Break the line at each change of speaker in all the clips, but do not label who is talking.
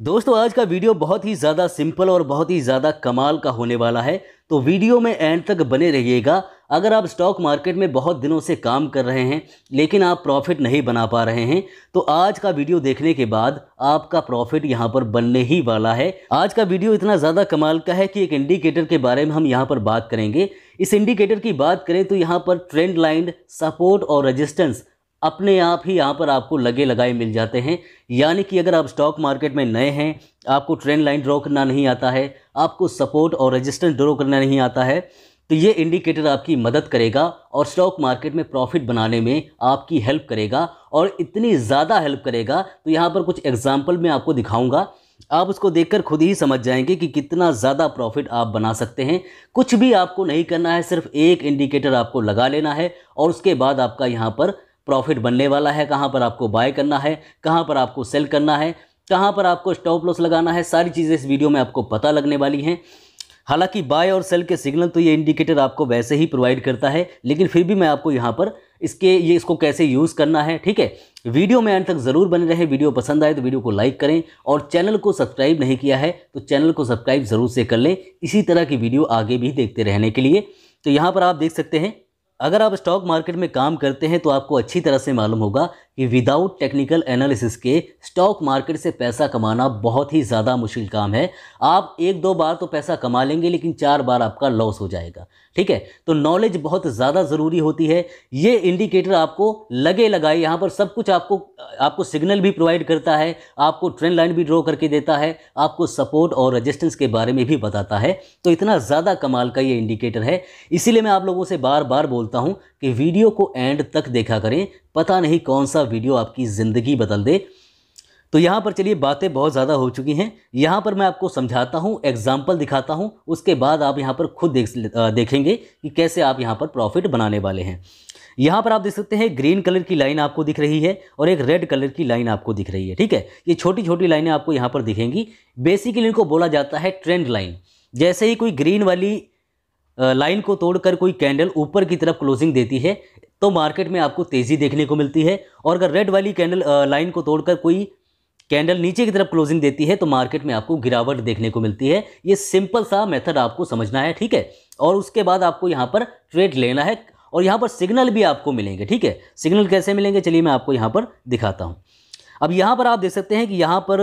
दोस्तों आज का वीडियो बहुत ही ज़्यादा सिंपल और बहुत ही ज़्यादा कमाल का होने वाला है तो वीडियो में एंड तक बने रहिएगा अगर आप स्टॉक मार्केट में बहुत दिनों से काम कर रहे हैं लेकिन आप प्रॉफिट नहीं बना पा रहे हैं तो आज का वीडियो देखने के बाद आपका प्रॉफिट यहाँ पर बनने ही वाला है आज का वीडियो इतना ज़्यादा कमाल का है कि एक इंडिकेटर के बारे में हम यहाँ पर बात करेंगे इस इंडिकेटर की बात करें तो यहाँ पर ट्रेंड लाइन सपोर्ट और रजिस्टेंस अपने आप ही यहाँ पर आपको लगे लगाए मिल जाते हैं यानी कि अगर आप स्टॉक मार्केट में नए हैं आपको ट्रेंड लाइन ड्रॉ करना नहीं आता है आपको सपोर्ट और रेजिस्टेंस ड्रॉ करना नहीं आता है तो ये इंडिकेटर आपकी मदद करेगा और स्टॉक मार्केट में प्रॉफिट बनाने में आपकी हेल्प करेगा और इतनी ज़्यादा हेल्प करेगा तो यहाँ पर कुछ एग्जाम्पल मैं आपको दिखाऊँगा आप उसको देखकर खुद ही समझ जाएंगे कि कितना ज़्यादा प्रॉफिट आप बना सकते हैं कुछ भी आपको नहीं करना है सिर्फ एक इंडिकेटर आपको लगा लेना है और उसके बाद आपका यहाँ पर प्रॉफिट बनने वाला है कहाँ पर आपको बाय करना है कहाँ पर आपको सेल करना है कहाँ पर आपको स्टॉप लॉस लगाना है सारी चीज़ें इस वीडियो में आपको पता लगने वाली हैं हालांकि बाय और सेल के सिग्नल तो ये इंडिकेटर आपको वैसे ही प्रोवाइड करता है लेकिन फिर भी मैं आपको यहाँ पर इसके ये इसको कैसे यूज़ करना है ठीक है वीडियो में एंड तक ज़रूर बने रहे वीडियो पसंद आए तो वीडियो को लाइक करें और चैनल को सब्सक्राइब नहीं किया है तो चैनल को सब्सक्राइब ज़रूर से कर लें इसी तरह की वीडियो आगे भी देखते रहने के लिए तो यहाँ पर आप देख सकते हैं अगर आप स्टॉक मार्केट में काम करते हैं तो आपको अच्छी तरह से मालूम होगा कि विदाउट टेक्निकल एनालिसिस के स्टॉक मार्केट से पैसा कमाना बहुत ही ज़्यादा मुश्किल काम है आप एक दो बार तो पैसा कमा लेंगे लेकिन चार बार आपका लॉस हो जाएगा ठीक है तो नॉलेज बहुत ज़्यादा ज़रूरी होती है ये इंडिकेटर आपको लगे लगाए यहाँ पर सब कुछ आपको आपको सिग्नल भी प्रोवाइड करता है आपको ट्रेंड लाइन भी ड्रॉ करके देता है आपको सपोर्ट और रजिस्टेंस के बारे में भी बताता है तो इतना ज़्यादा कमाल का ये इंडिकेटर है इसीलिए मैं आप लोगों से बार बार बोलता हूँ कि वीडियो को एंड तक देखा करें पता नहीं कौन सा वीडियो आपकी ज़िंदगी बदल दे तो यहाँ पर चलिए बातें बहुत ज़्यादा हो चुकी हैं यहाँ पर मैं आपको समझाता हूँ एग्जाम्पल दिखाता हूँ उसके बाद आप यहाँ पर खुद देख देखेंगे कि कैसे आप यहाँ पर प्रॉफिट बनाने वाले हैं यहाँ पर आप देख सकते हैं ग्रीन कलर की लाइन आपको दिख रही है और एक रेड कलर की लाइन आपको दिख रही है ठीक है ये छोटी छोटी लाइनें आपको यहाँ पर दिखेंगी बेसिकली इनको बोला जाता है ट्रेंड लाइन जैसे ही कोई ग्रीन वाली लाइन को तोड़कर कोई कैंडल ऊपर की तरफ क्लोजिंग देती है तो मार्केट में आपको तेज़ी देखने को मिलती है और अगर रेड वाली कैंडल लाइन को तोड़कर कोई कैंडल नीचे की तरफ क्लोजिंग देती है तो मार्केट में आपको गिरावट देखने को मिलती है ये सिंपल सा मेथड आपको समझना है ठीक है और उसके बाद आपको यहाँ पर ट्रेड लेना है और यहाँ पर सिग्नल भी आपको मिलेंगे ठीक है सिग्नल कैसे मिलेंगे चलिए मैं आपको यहाँ पर दिखाता हूँ अब यहाँ पर आप देख सकते हैं कि यहाँ पर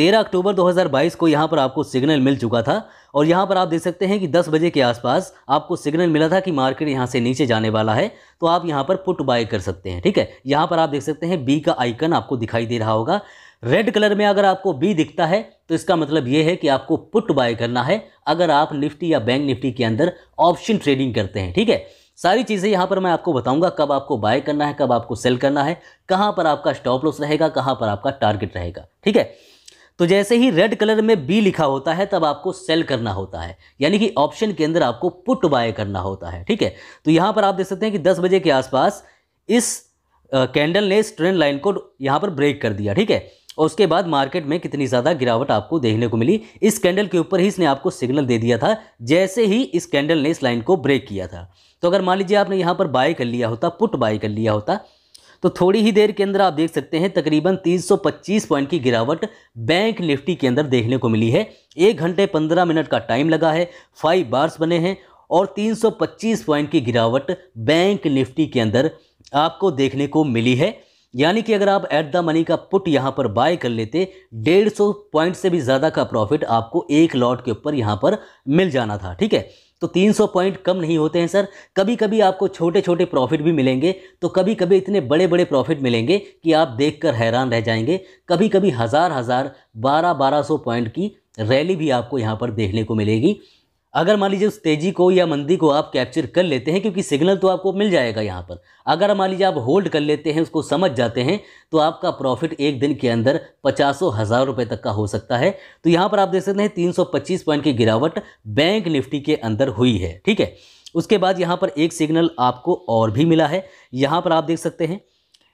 13 अक्टूबर 2022 को यहाँ पर आपको सिग्नल मिल चुका था और यहाँ पर आप देख सकते हैं कि 10 बजे के आसपास आपको सिग्नल मिला था कि मार्केट यहाँ से नीचे जाने वाला है तो आप यहाँ पर पुट बाय कर सकते हैं ठीक है यहाँ पर आप देख सकते हैं बी का आइकन आपको दिखाई दे रहा होगा रेड कलर में अगर आपको बी दिखता है तो इसका मतलब ये है कि आपको पुट बाय करना है अगर आप निफ्टी या बैंक निफ्टी के अंदर ऑप्शन ट्रेडिंग करते हैं ठीक है सारी चीज़ें यहाँ पर मैं आपको बताऊंगा कब आपको बाय करना है कब आपको सेल करना है कहाँ पर आपका स्टॉप लॉस रहेगा कहाँ पर आपका टारगेट रहेगा ठीक है तो जैसे ही रेड कलर में बी लिखा होता है तब आपको सेल करना होता है यानी कि ऑप्शन के अंदर आपको पुट बाय करना होता है ठीक है तो यहाँ पर आप देख सकते हैं कि दस बजे के आसपास इस कैंडल ने इस ट्रेंड लाइन को यहाँ पर ब्रेक कर दिया ठीक है और उसके बाद मार्केट में कितनी ज़्यादा गिरावट आपको देखने को मिली इस कैंडल के ऊपर ही इसने आपको सिग्नल दे दिया था जैसे ही इस कैंडल ने इस लाइन को ब्रेक किया था तो अगर मान लीजिए आपने यहाँ पर बाय कर लिया होता पुट बाय कर लिया होता तो थोड़ी ही देर के अंदर आप देख सकते हैं तकरीबन 325 पॉइंट की गिरावट बैंक निफ्टी के अंदर देखने को मिली है एक घंटे 15 मिनट का टाइम लगा है फाइव बार्स बने हैं और 325 पॉइंट की गिरावट बैंक निफ्टी के अंदर आपको देखने को मिली है यानी कि अगर आप एट द मनी का पुट यहाँ पर बाय कर लेते डेढ़ सौ पॉइंट से भी ज़्यादा का प्रॉफिट आपको एक लॉट के ऊपर यहाँ पर मिल जाना था ठीक है तो 300 पॉइंट कम नहीं होते हैं सर कभी कभी आपको छोटे छोटे प्रॉफिट भी मिलेंगे तो कभी कभी इतने बड़े बड़े प्रॉफिट मिलेंगे कि आप देखकर हैरान रह जाएंगे कभी कभी हज़ार हज़ार बारह बारह सौ पॉइंट की रैली भी आपको यहाँ पर देखने को मिलेगी अगर मान लीजिए उस तेज़ी को या मंदी को आप कैप्चर कर लेते हैं क्योंकि सिग्नल तो आपको मिल जाएगा यहाँ पर अगर मान लीजिए आप होल्ड कर लेते हैं उसको समझ जाते हैं तो आपका प्रॉफिट एक दिन के अंदर पचासों हज़ार रुपये तक का हो सकता है तो यहाँ पर आप देख सकते हैं 325 पॉइंट की गिरावट बैंक निफ्टी के अंदर हुई है ठीक है उसके बाद यहाँ पर एक सिग्नल आपको और भी मिला है यहाँ पर आप देख सकते हैं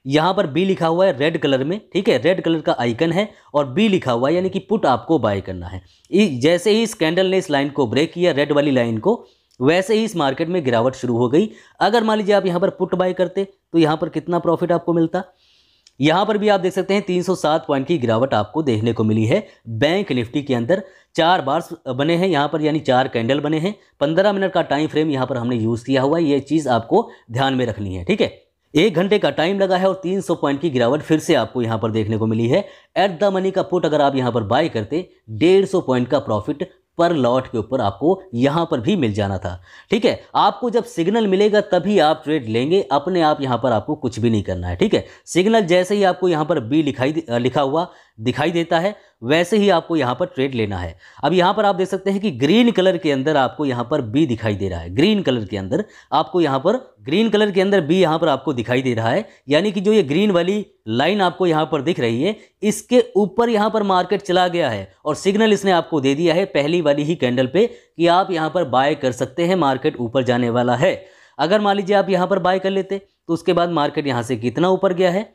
यहाँ पर बी लिखा हुआ है रेड कलर में ठीक है रेड कलर का आइकन है और बी लिखा हुआ है यानी कि पुट आपको बाय करना है जैसे ही इस कैंडल ने इस लाइन को ब्रेक किया रेड वाली लाइन को वैसे ही इस मार्केट में गिरावट शुरू हो गई अगर मान लीजिए आप यहाँ पर पुट बाय करते तो यहाँ पर कितना प्रॉफिट आपको मिलता यहाँ पर भी आप देख सकते हैं 307 पॉइंट की गिरावट आपको देखने को मिली है बैंक निफ्टी के अंदर चार बार्स बने हैं यहाँ पर यानी चार कैंडल बने हैं 15 मिनट का टाइम फ्रेम यहाँ पर हमने यूज़ किया हुआ है ये चीज़ आपको ध्यान में रखनी है ठीक है एक घंटे का टाइम लगा है और 300 पॉइंट की गिरावट फिर से आपको यहां पर देखने को मिली है एट द मनी का पुट अगर आप यहां पर बाय करते 150 पॉइंट का प्रॉफिट पर लॉट के ऊपर आपको यहां पर भी मिल जाना था ठीक है आपको जब सिग्नल मिलेगा तभी आप ट्रेड लेंगे अपने आप यहां पर आपको कुछ भी नहीं करना है ठीक है सिग्नल जैसे ही आपको यहां पर बी लिखाई लिखा हुआ दिखाई देता है वैसे ही आपको यहाँ पर ट्रेड लेना है अब यहाँ पर आप देख सकते हैं कि ग्रीन कलर के अंदर आपको यहाँ पर बी दिखाई दे रहा है ग्रीन कलर के अंदर आपको यहाँ पर ग्रीन कलर के अंदर बी यहाँ पर आपको दिखाई दे रहा है यानी कि जो ये ग्रीन वाली लाइन आपको यहाँ पर दिख रही है इसके ऊपर यहाँ पर मार्केट चला गया है और सिग्नल इसने आपको दे दिया है पहली वाली ही कैंडल पर कि आप यहाँ पर बाय कर सकते हैं मार्केट ऊपर जाने वाला है अगर मान लीजिए आप यहाँ पर बाय कर लेते तो उसके बाद मार्केट यहाँ से कितना ऊपर गया है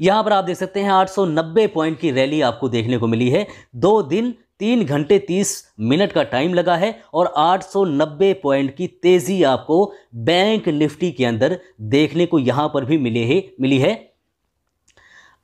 यहाँ पर आप देख सकते हैं 890 पॉइंट की रैली आपको देखने को मिली है दो दिन तीन घंटे तीस मिनट का टाइम लगा है और 890 पॉइंट की तेज़ी आपको बैंक निफ्टी के अंदर देखने को यहाँ पर भी मिले है मिली है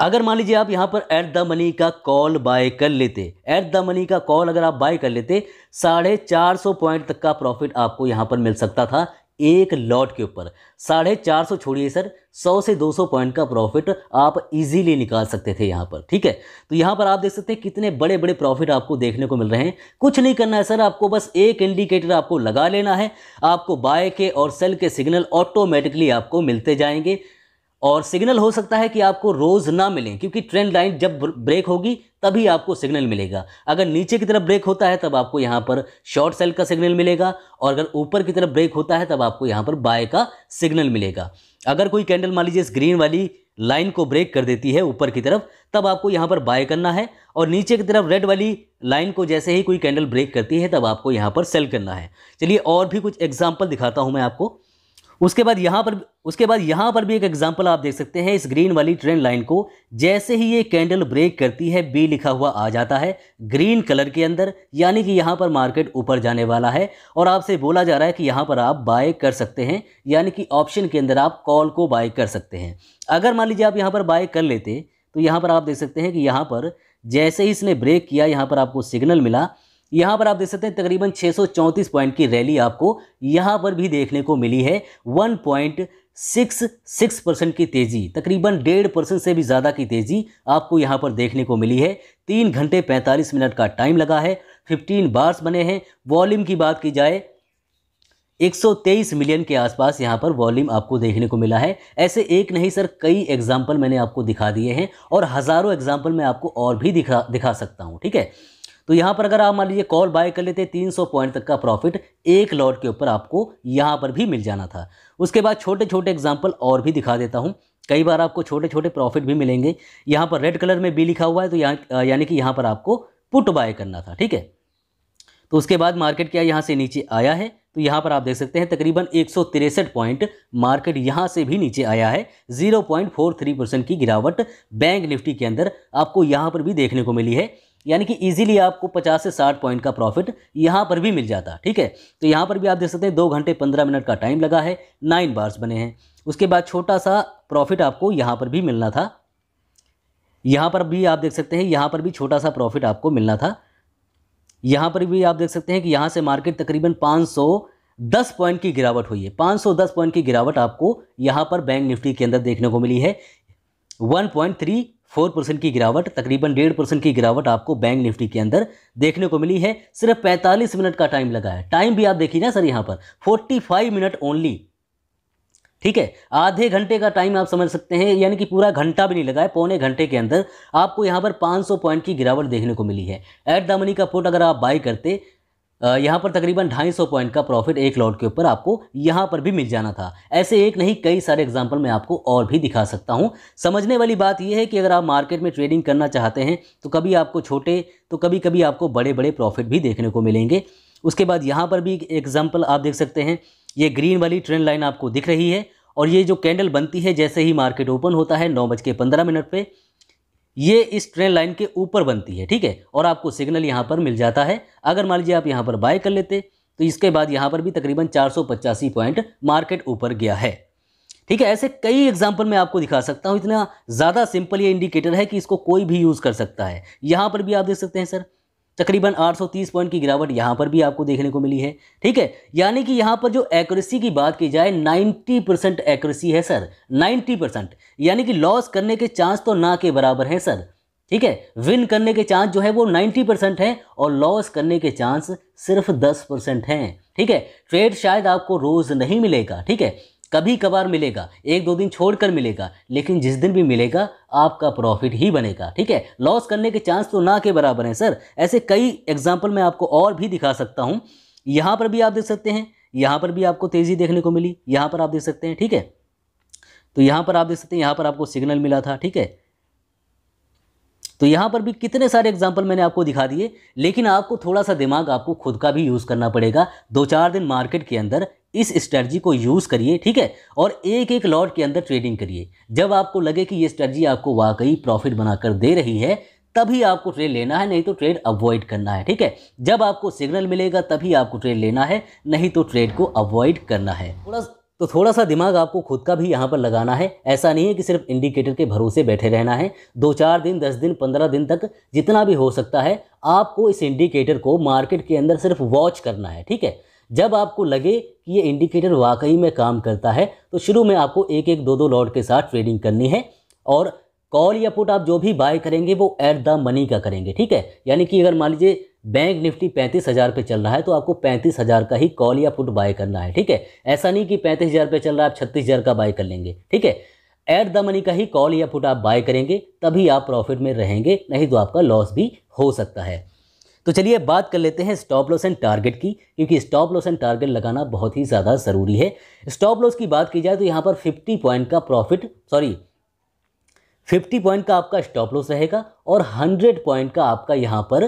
अगर मान लीजिए आप यहाँ पर एट द मनी का कॉल बाय कर लेते एट द मनी का कॉल अगर आप बाय कर लेते साढ़े चार सौ पॉइंट तक का प्रॉफिट आपको यहाँ पर मिल सकता था एक लॉट के ऊपर साढ़े चार सौ छोड़िए सर सौ से दो सौ पॉइंट का प्रॉफिट आप इजीली निकाल सकते थे यहाँ पर ठीक है तो यहाँ पर आप देख सकते हैं कितने बड़े बड़े प्रॉफिट आपको देखने को मिल रहे हैं कुछ नहीं करना है सर आपको बस एक इंडिकेटर आपको लगा लेना है आपको बाय के और सेल के सिग्नल ऑटोमेटिकली आपको मिलते जाएंगे और सिग्नल हो सकता है कि आपको रोज़ ना मिलें क्योंकि ट्रेंड लाइन जब ब्रेक होगी तभी आपको सिग्नल मिलेगा अगर नीचे की तरफ ब्रेक होता है तब आपको यहाँ पर शॉर्ट सेल का सिग्नल मिलेगा और अगर ऊपर की तरफ ब्रेक होता है तब आपको यहाँ पर बाय का सिग्नल मिलेगा अगर कोई कैंडल मान लीजिए इस ग्रीन वाली लाइन को ब्रेक कर देती है ऊपर की तरफ तब आपको यहाँ पर बाय करना है और नीचे की तरफ रेड वाली लाइन को जैसे ही कोई कैंडल ब्रेक करती है तब आपको यहाँ पर सेल करना है चलिए और भी कुछ एग्जाम्पल दिखाता हूँ मैं आपको उसके बाद यहाँ पर उसके बाद यहाँ पर भी एक एग्जाम्पल आप देख सकते हैं इस ग्रीन वाली ट्रेन लाइन को जैसे ही ये कैंडल ब्रेक करती है बी लिखा हुआ आ जाता है ग्रीन कलर के अंदर यानी कि यहाँ पर मार्केट ऊपर जाने वाला है और आपसे बोला जा रहा है कि यहाँ पर आप बाय कर सकते हैं यानी कि ऑप्शन के अंदर आप कॉल को बाय कर सकते हैं अगर मान लीजिए आप यहाँ पर बाय कर लेते तो यहाँ पर आप देख सकते हैं कि यहाँ पर जैसे ही इसने ब्रेक किया यहाँ पर आपको सिग्नल मिला यहाँ पर आप देख सकते हैं तकरीबन 634 पॉइंट की रैली आपको यहाँ पर भी देखने को मिली है 1.66 परसेंट की तेज़ी तकरीबन डेढ़ परसेंट से भी ज़्यादा की तेज़ी आपको यहाँ पर देखने को मिली है तीन घंटे 45 मिनट का टाइम लगा है 15 बार्स बने हैं वॉल्यूम की बात की जाए 123 मिलियन के आसपास यहाँ पर वॉल्यूम आपको देखने को मिला है ऐसे एक नहीं सर कई एग्जाम्पल मैंने आपको दिखा दिए हैं और हज़ारों एग्जाम्पल मैं आपको और भी दिखा दिखा सकता हूँ ठीक है तो यहाँ पर अगर आप मान लीजिए कॉल बाय कर लेते तीन सौ पॉइंट तक का प्रॉफिट एक लॉट के ऊपर आपको यहाँ पर भी मिल जाना था उसके बाद छोटे छोटे एग्जाम्पल और भी दिखा देता हूँ कई बार आपको छोटे छोटे प्रॉफिट भी मिलेंगे यहाँ पर रेड कलर में बी लिखा हुआ है तो यहाँ यानी कि यहाँ पर आपको पुट बाय करना था ठीक है तो उसके बाद मार्केट क्या यहाँ से नीचे आया है तो यहाँ पर आप देख सकते हैं तकरीबन एक पॉइंट मार्केट यहाँ से भी नीचे आया है 0.43 परसेंट की गिरावट बैंक निफ्टी के अंदर आपको यहाँ पर भी देखने को मिली है यानी कि इजीली आपको 50 से 60 पॉइंट का प्रॉफिट यहाँ पर भी मिल जाता ठीक है तो यहाँ पर भी आप देख सकते हैं दो घंटे पंद्रह मिनट का टाइम लगा है नाइन बार्स बने हैं उसके बाद छोटा सा प्रॉफिट आपको यहाँ पर भी मिलना था यहाँ पर भी आप देख सकते हैं यहाँ पर भी छोटा सा प्रॉफिट आपको मिलना था यहाँ पर भी आप देख सकते हैं कि यहाँ से मार्केट तकरीबन पाँच दस पॉइंट की गिरावट हुई है 510 पॉइंट की गिरावट आपको यहाँ पर बैंक निफ्टी के अंदर देखने को मिली है थ्री फोर परसेंट की गिरावट तकरीबन डेढ़ परसेंट की गिरावट आपको बैंक निफ्टी के अंदर देखने को मिली है सिर्फ 45 मिनट का टाइम लगा है टाइम भी आप देखिए ना सर यहाँ पर 45 मिनट ओनली ठीक है आधे घंटे का टाइम आप समझ सकते हैं यानी कि पूरा घंटा भी नहीं लगा है पौने घंटे के अंदर आपको यहाँ पर 500 पॉइंट की गिरावट देखने को मिली है एट द मनी का पोर्ट अगर आप बाई करते यहाँ पर तकरीबन 250 पॉइंट का प्रॉफिट एक लॉट के ऊपर आपको यहाँ पर भी मिल जाना था ऐसे एक नहीं कई सारे एग्जाम्पल मैं आपको और भी दिखा सकता हूँ समझने वाली बात यह है कि अगर आप मार्केट में ट्रेडिंग करना चाहते हैं तो कभी आपको छोटे तो कभी कभी आपको बड़े बड़े प्रॉफिट भी देखने को मिलेंगे उसके बाद यहाँ पर भी एग्जाम्पल आप देख सकते हैं ये ग्रीन वाली ट्रेंड लाइन आपको दिख रही है और ये जो कैंडल बनती है जैसे ही मार्केट ओपन होता है नौ बज के पंद्रह मिनट पर ये इस ट्रेन लाइन के ऊपर बनती है ठीक है और आपको सिग्नल यहाँ पर मिल जाता है अगर मान लीजिए आप यहाँ पर बाय कर लेते तो इसके बाद यहाँ पर भी तकरीबन चार पॉइंट मार्केट ऊपर गया है ठीक है ऐसे कई एग्जाम्पल मैं आपको दिखा सकता हूँ इतना ज़्यादा सिंपल ये इंडिकेटर है कि इसको कोई भी यूज़ कर सकता है यहाँ पर भी आप देख सकते हैं सर तकरीबन 830 पॉइंट की गिरावट यहाँ पर भी आपको देखने को मिली है ठीक है यानी कि यहाँ पर जो एक्यूरेसी की बात की जाए 90 परसेंट एक्यूरेसी है सर 90 परसेंट यानी कि लॉस करने के चांस तो ना के बराबर हैं सर ठीक है विन करने के चांस जो है वो 90 परसेंट हैं और लॉस करने के चांस सिर्फ 10 परसेंट हैं ठीक है ट्रेड शायद आपको रोज़ नहीं मिलेगा ठीक है कभी कभार मिलेगा एक दो दिन छोड़कर मिलेगा लेकिन जिस दिन भी मिलेगा आपका प्रॉफिट ही बनेगा ठीक है लॉस करने के चांस तो ना के बराबर हैं सर ऐसे कई एग्जाम्पल मैं आपको और भी दिखा सकता हूँ यहाँ पर भी आप देख सकते हैं यहाँ पर भी आपको तेज़ी देखने को मिली यहाँ पर आप देख सकते हैं ठीक है तो यहाँ पर आप देख सकते हैं यहाँ पर आपको सिग्नल मिला था ठीक है तो यहाँ पर भी कितने सारे एग्जाम्पल मैंने आपको दिखा दिए लेकिन आपको थोड़ा सा दिमाग आपको खुद का भी यूज़ करना पड़ेगा दो चार दिन मार्केट के अंदर इस स्ट्रैटी को यूज़ करिए ठीक है और एक एक लॉट के अंदर ट्रेडिंग करिए जब आपको लगे कि ये स्ट्रैटी आपको वाकई प्रॉफिट बनाकर दे रही है तभी आपको ट्रेड लेना है नहीं तो ट्रेड अवॉइड करना है ठीक है जब आपको सिग्नल मिलेगा तभी आपको ट्रेड लेना है नहीं तो ट्रेड को अवॉइड करना है थोड़ा तो थोड़ा सा दिमाग आपको खुद का भी यहाँ पर लगाना है ऐसा नहीं है कि सिर्फ इंडिकेटर के भरोसे बैठे रहना है दो चार दिन दस दिन पंद्रह दिन तक जितना भी हो सकता है आपको इस इंडिकेटर को मार्केट के अंदर सिर्फ वॉच करना है ठीक है जब आपको लगे कि ये इंडिकेटर वाकई में काम करता है तो शुरू में आपको एक एक दो दो लॉट के साथ ट्रेडिंग करनी है और कॉल या पुट आप जो भी बाय करेंगे वो एट द मनी का करेंगे ठीक है यानी कि अगर मान लीजिए बैंक निफ्टी पैंतीस हज़ार पर चल रहा है तो आपको पैंतीस हज़ार का ही कॉल या पुट बाय करना है ठीक है ऐसा नहीं कि पैंतीस हज़ार पर चल रहा है आप छत्तीस हज़ार का बाय कर लेंगे ठीक है एट द मनी का ही कॉल या पुट आप बाय करेंगे तभी आप प्रॉफिट में रहेंगे नहीं तो आपका लॉस भी हो सकता है तो चलिए बात कर लेते हैं स्टॉप लॉस एंड टारगेट की क्योंकि स्टॉप लॉस एंड टारगेट लगाना बहुत ही ज़्यादा ज़रूरी है स्टॉप लॉस की बात की जाए तो यहाँ पर फिफ्टी पॉइंट का प्रॉफिट सॉरी फिफ्टी पॉइंट का आपका स्टॉप लॉस रहेगा और हंड्रेड पॉइंट का आपका यहाँ पर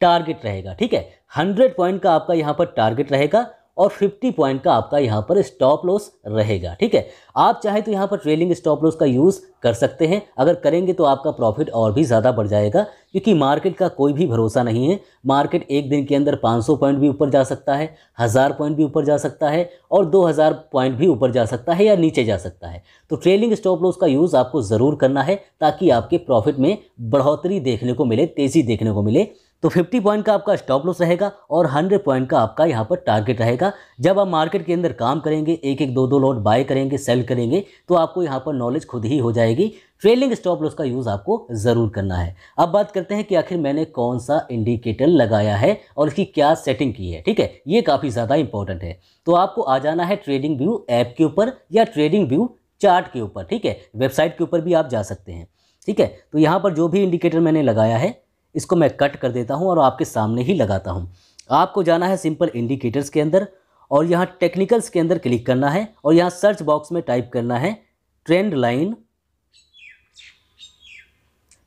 टारगेट रहेगा ठीक है हंड्रेड पॉइंट का आपका यहाँ पर टारगेट रहेगा और 50 पॉइंट का आपका यहाँ पर स्टॉप लॉस रहेगा ठीक है आप चाहे तो यहाँ पर ट्रेलिंग स्टॉप लॉस का यूज़ कर सकते हैं अगर करेंगे तो आपका प्रॉफिट और भी ज़्यादा बढ़ जाएगा क्योंकि मार्केट का कोई भी भरोसा नहीं है मार्केट एक दिन के अंदर 500 पॉइंट भी ऊपर जा सकता है हज़ार पॉइंट भी ऊपर जा सकता है और दो पॉइंट भी ऊपर जा सकता है या नीचे जा सकता है तो ट्रेलिंग स्टॉप लॉस का यूज़ आपको ज़रूर करना है ताकि आपके प्रॉफिट में बढ़ोतरी देखने को मिले तेज़ी देखने को मिले तो 50 पॉइंट का आपका स्टॉप लॉस रहेगा और 100 पॉइंट का आपका यहाँ पर टारगेट रहेगा जब आप मार्केट के अंदर काम करेंगे एक एक दो दो लॉट बाय करेंगे सेल करेंगे तो आपको यहाँ पर नॉलेज खुद ही हो जाएगी ट्रेलिंग स्टॉप लॉस का यूज़ आपको ज़रूर करना है अब बात करते हैं कि आखिर मैंने कौन सा इंडिकेटर लगाया है और इसकी क्या सेटिंग की है ठीक है ये काफ़ी ज़्यादा इंपॉर्टेंट है तो आपको आ जाना है ट्रेडिंग व्यू ऐप के ऊपर या ट्रेडिंग व्यू चार्ट के ऊपर ठीक है वेबसाइट के ऊपर भी आप जा सकते हैं ठीक है तो यहाँ पर जो भी इंडिकेटर मैंने लगाया है इसको मैं कट कर देता हूँ और आपके सामने ही लगाता हूँ आपको जाना है सिंपल इंडिकेटर्स के अंदर और यहाँ टेक्निकल्स के अंदर क्लिक करना है और यहाँ सर्च बॉक्स में टाइप करना है ट्रेंड लाइन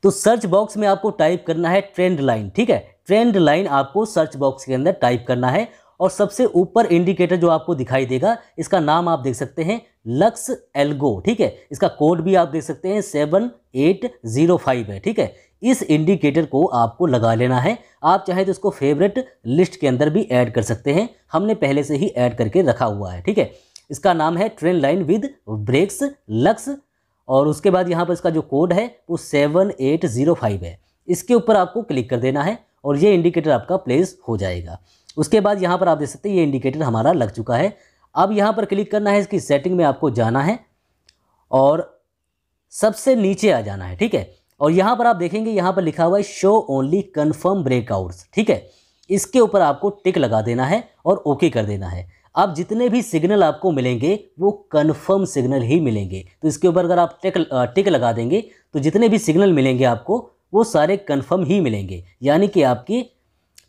तो सर्च बॉक्स में आपको टाइप करना है ट्रेंड लाइन ठीक है ट्रेंड लाइन आपको सर्च बॉक्स के अंदर टाइप करना है और सबसे ऊपर इंडिकेटर जो आपको दिखाई देगा इसका नाम आप देख सकते हैं लक्स एल्गो ठीक है इसका कोड भी आप देख सकते हैं सेवन एट जीरो फाइव है ठीक है इस इंडिकेटर को आपको लगा लेना है आप चाहे तो इसको फेवरेट लिस्ट के अंदर भी ऐड कर सकते हैं हमने पहले से ही ऐड करके रखा हुआ है ठीक है इसका नाम है trend line with breaks Lux और उसके बाद यहाँ पर इसका जो कोड है वो सेवन एट ज़ीरो फाइव है इसके ऊपर आपको क्लिक कर देना है और ये इंडिकेटर आपका प्लेस हो जाएगा उसके बाद यहाँ पर आप देख सकते हैं ये इंडिकेटर हमारा लग चुका है अब यहाँ पर क्लिक करना है इसकी सेटिंग में आपको जाना है और सबसे नीचे आ जाना है ठीक है और यहाँ पर आप देखेंगे यहाँ पर लिखा हुआ है शो ओनली कन्फर्म ब्रेकआउट्स ठीक है इसके ऊपर आपको टिक लगा देना है और ओके कर देना है अब जितने भी सिग्नल आपको मिलेंगे वो कन्फर्म सिग्नल ही मिलेंगे तो इसके ऊपर अगर आप टिक टिक लगा देंगे तो जितने भी सिग्नल मिलेंगे आपको वो सारे कन्फर्म ही मिलेंगे यानी कि आपकी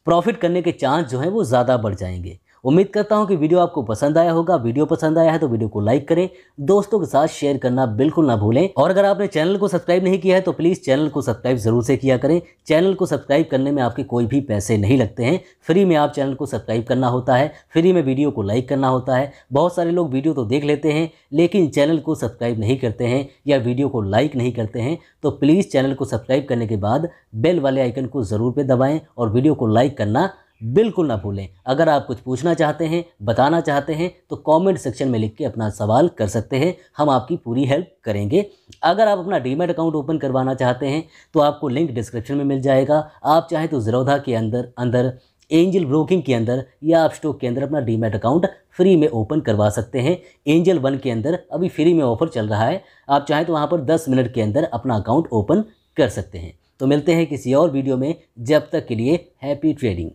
प्रॉफिट करने के चांस जो हैं वो ज़्यादा बढ़ जाएंगे उम्मीद करता हूँ कि वीडियो आपको पसंद आया होगा वीडियो पसंद आया है तो वीडियो को लाइक करें दोस्तों के साथ शेयर करना बिल्कुल ना भूलें और अगर आपने चैनल को सब्सक्राइब नहीं किया है तो प्लीज़ चैनल को सब्सक्राइब ज़रूर से किया करें चैनल को सब्सक्राइब करने में आपके कोई भी पैसे नहीं लगते हैं फ्री में आप चैनल को सब्सक्राइब करना होता है फ्री में वीडियो को लाइक करना होता है बहुत सारे लोग वीडियो तो देख लेते हैं लेकिन चैनल को सब्सक्राइब नहीं करते हैं या वीडियो को लाइक नहीं करते हैं तो प्लीज़ चैनल को सब्सक्राइब करने के बाद बेल वाले आइकन को ज़रूर पर दबाएँ और वीडियो को लाइक करना बिल्कुल ना भूलें अगर आप कुछ पूछना चाहते हैं बताना चाहते हैं तो कमेंट सेक्शन में लिख के अपना सवाल कर सकते हैं हम आपकी पूरी हेल्प करेंगे अगर आप अपना डीमेट अकाउंट ओपन करवाना चाहते हैं तो आपको लिंक डिस्क्रिप्शन में मिल जाएगा आप चाहे तो जरोधा के अंदर अंदर एंजल ब्रोकिंग के अंदर या आप स्टॉक के अंदर अपना डीमेट अकाउंट फ्री में ओपन करवा सकते हैं एंजल वन के अंदर अभी फ्री में ऑफर चल रहा है आप चाहें तो वहाँ पर दस मिनट के अंदर अपना अकाउंट ओपन कर सकते हैं तो मिलते हैं किसी और वीडियो में जब तक के लिए हैप्पी ट्रेडिंग